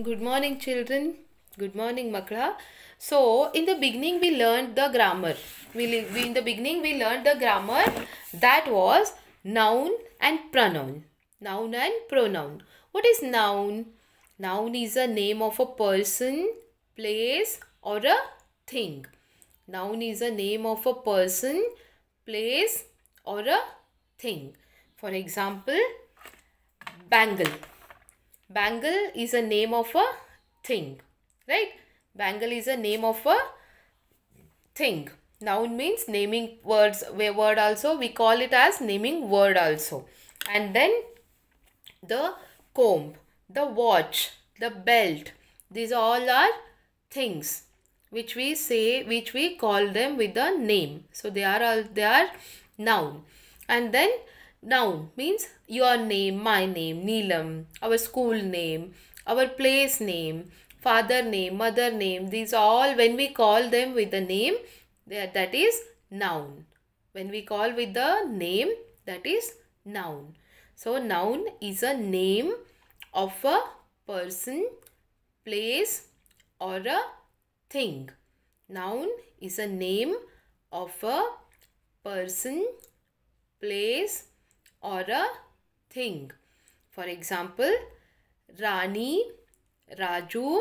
Good morning children. Good morning Makla. So in the beginning we learned the grammar. We, we in the beginning we learned the grammar that was noun and pronoun. Noun and pronoun. What is noun? Noun is a name of a person, place or a thing. Noun is a name of a person, place or a thing. For example, bangle Bangle is a name of a thing, right? Bangle is a name of a thing. Noun means naming words, word also. We call it as naming word also. And then the comb, the watch, the belt. These all are things which we say, which we call them with a name. So they are all, they are noun. And then Noun means your name, my name, Neelam, our school name, our place name, father name, mother name. These all when we call them with the name, that is noun. When we call with the name, that is noun. So noun is a name of a person, place or a thing. Noun is a name of a person, place or a thing. For example, Rani, Raju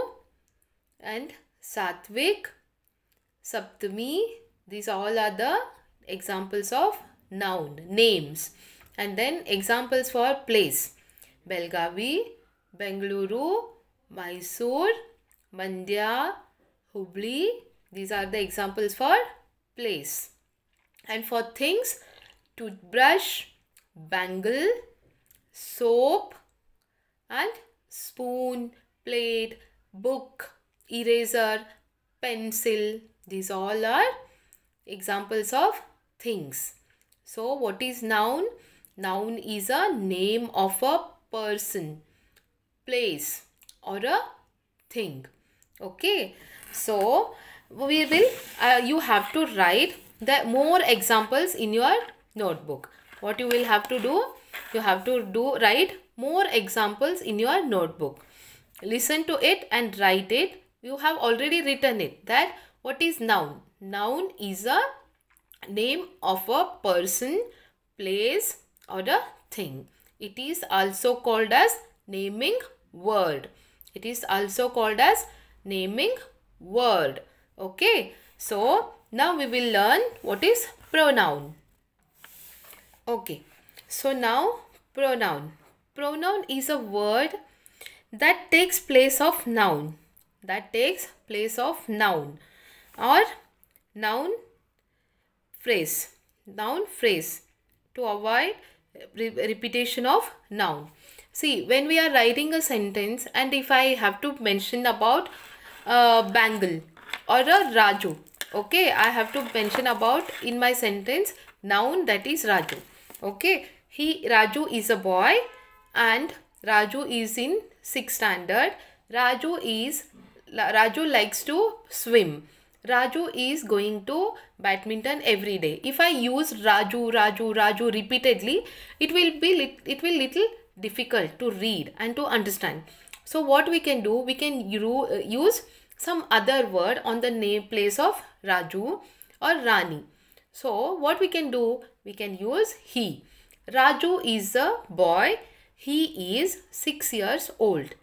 and Satvik, Saptami. These all are the examples of noun, names. And then examples for place. Belgavi, Bengaluru, Mysore, Mandya, Hubli. These are the examples for place. And for things, toothbrush, bangle, soap and spoon, plate, book, eraser, pencil. These all are examples of things. So what is noun? Noun is a name of a person, place or a thing. Okay. So we will, uh, you have to write the more examples in your notebook what you will have to do you have to do write more examples in your notebook listen to it and write it you have already written it that what is noun noun is a name of a person place or a thing it is also called as naming word it is also called as naming word okay so now we will learn what is pronoun Okay, so now pronoun. Pronoun is a word that takes place of noun. That takes place of noun or noun phrase. Noun phrase to avoid repetition of noun. See, when we are writing a sentence and if I have to mention about a bangle or a raju, okay, I have to mention about in my sentence noun that is raju. Okay. He Raju is a boy and Raju is in 6th standard. Raju is Raju likes to swim. Raju is going to badminton every day. If I use Raju, Raju, Raju repeatedly, it will be it will little difficult to read and to understand. So what we can do, we can uh, use some other word on the name place of Raju or Rani. So what we can do, we can use he. Raju is a boy. He is 6 years old.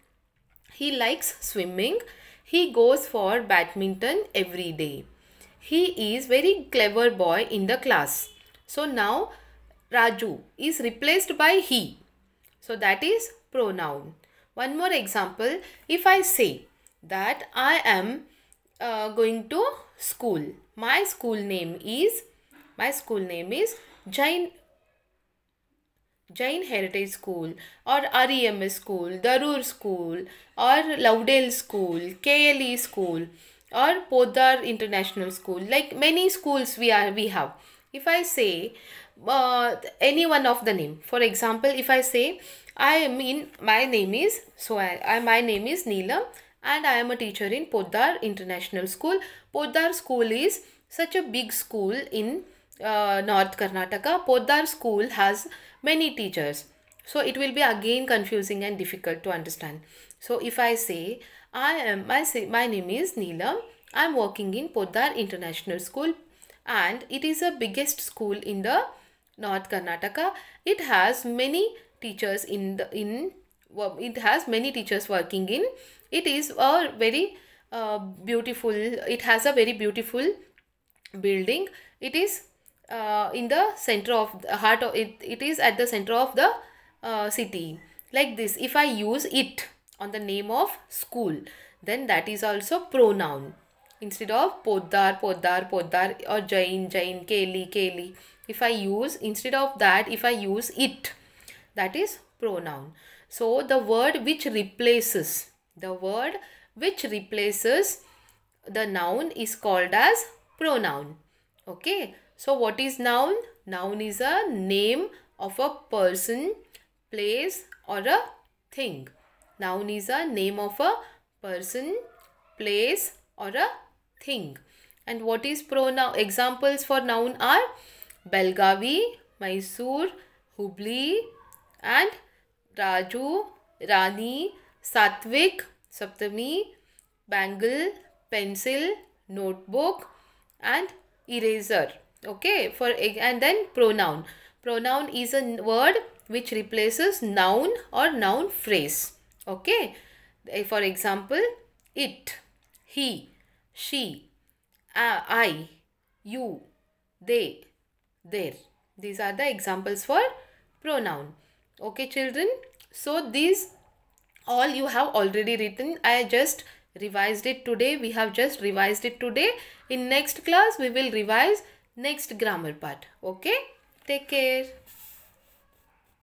He likes swimming. He goes for badminton every day. He is very clever boy in the class. So now Raju is replaced by he. So that is pronoun. One more example. If I say that I am uh, going to school. My school name is my school name is Jain Jain Heritage School or REMS School, Darur School or Loudale School, KLE School or Podar International School. Like many schools we are we have. If I say uh, any one of the name, for example, if I say I mean my name is so I, I my name is Neelam and I am a teacher in Podar International School. Podar School is such a big school in uh, North Karnataka, Poddar school has many teachers. So it will be again confusing and difficult to understand. So if I say, I am, my, my name is Neelam, I am working in Poddar International School and it is the biggest school in the North Karnataka. It has many teachers in the, in, it has many teachers working in. It is a very uh, beautiful, it has a very beautiful building. It is uh, in the center of the heart of it it is at the center of the uh, city like this if i use it on the name of school then that is also pronoun instead of poddar poddar poddar or jain jain keli keli if i use instead of that if i use it that is pronoun so the word which replaces the word which replaces the noun is called as pronoun okay so what is noun? Noun is a name of a person, place or a thing. Noun is a name of a person, place or a thing. And what is pronoun? Examples for noun are Belgavi, Mysore, Hubli and Raju, Rani, Satvik, Saptami, Bangle, Pencil, Notebook and Eraser okay for and then pronoun pronoun is a word which replaces noun or noun phrase okay eh, for example it he she uh, i you they there. these are the examples for pronoun okay children so these all you have already written i just revised it today we have just revised it today in next class we will revise next grammar part okay take care